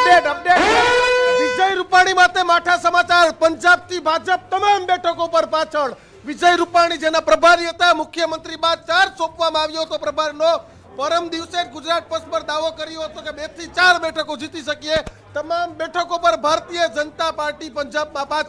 update update વિજય રૂપાણી માટે માઠા સમાચાર પંજાબથી ભાજપ તમામ બેઠકો પર પાછળ વિજય રૂપાણી જેના પ્રભારી હતા મુખ્યમંત્રી બાદ ચાર સોંપવામાં આવ્યો હતો પ્રભારનો પરમ દિવસે ગુજરાત પક્ષ પર દાવો કર્યો હતો કે બે થી ચાર બેઠકો જીતી શકીએ તમામ બેઠકો પર ભારતીય જનતા પાર્ટી પંજાબમાં પાછળ